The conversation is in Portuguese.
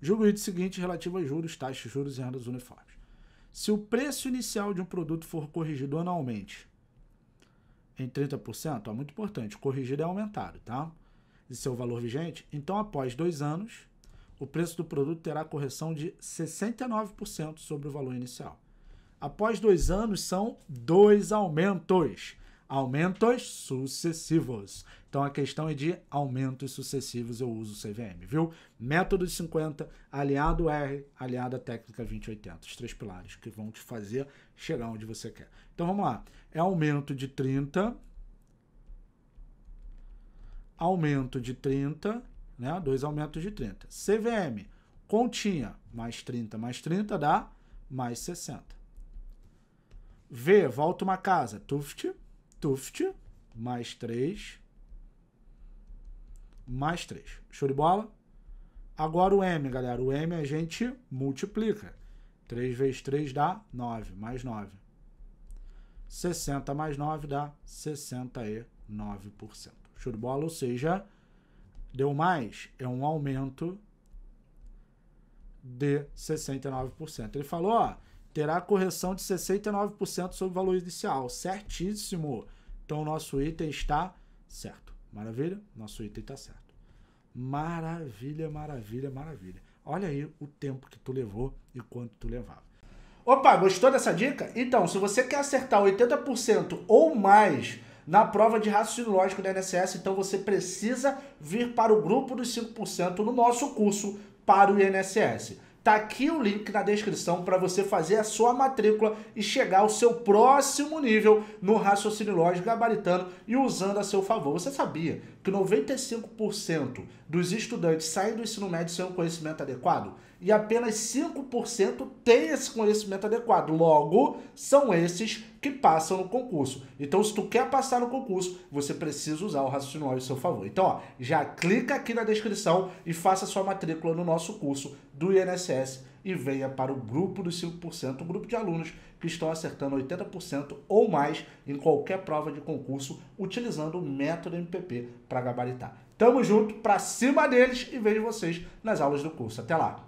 julga o item seguinte relativo a juros, taxas, juros e rendas uniformes. Se o preço inicial de um produto for corrigido anualmente em 30%, é muito importante, corrigido é aumentado, tá? De seu é valor vigente, então após dois anos, o preço do produto terá correção de 69% sobre o valor inicial. Após dois anos, são dois aumentos aumentos sucessivos. Então a questão é de aumentos sucessivos eu uso o CVM, viu? Método 50, aliado R, aliado à técnica 2080. Os três pilares que vão te fazer chegar onde você quer. Então vamos lá. É aumento de 30. Aumento de 30, né? Dois aumentos de 30. CVM, continha, mais 30, mais 30 dá mais 60. V, volta uma casa, tuft. Tuft, mais 3. Mais 3. Show de bola? Agora o M, galera. O M a gente multiplica. 3 vezes 3 dá 9, mais 9. 60 mais 9 dá 69%. Show de bola, ou seja, deu mais, é um aumento de 69%. Ele falou, ó, terá correção de 69% sobre o valor inicial. Certíssimo. Então, nosso item está certo. Maravilha? Nosso item está certo. Maravilha, maravilha, maravilha. Olha aí o tempo que tu levou e quanto tu levava. Opa, gostou dessa dica? Então, se você quer acertar 80% ou mais na prova de raciocínio lógico da INSS, então você precisa vir para o grupo dos 5% no nosso curso para o INSS. Tá aqui o link na descrição para você fazer a sua matrícula e chegar ao seu próximo nível no raciocínio lógico gabaritano e usando a seu favor. Você sabia que 95% dos estudantes saem do ensino médio sem um conhecimento adequado? E apenas 5% tem esse conhecimento adequado. Logo, são esses que passam no concurso. Então, se tu quer passar no concurso, você precisa usar o raciocínio lógico a seu favor. Então, ó, já clica aqui na descrição e faça sua matrícula no nosso curso do INSS INSS e venha para o grupo dos 5%, o grupo de alunos que estão acertando 80% ou mais em qualquer prova de concurso utilizando o método MPP para gabaritar. Tamo junto, para cima deles e vejo vocês nas aulas do curso. Até lá!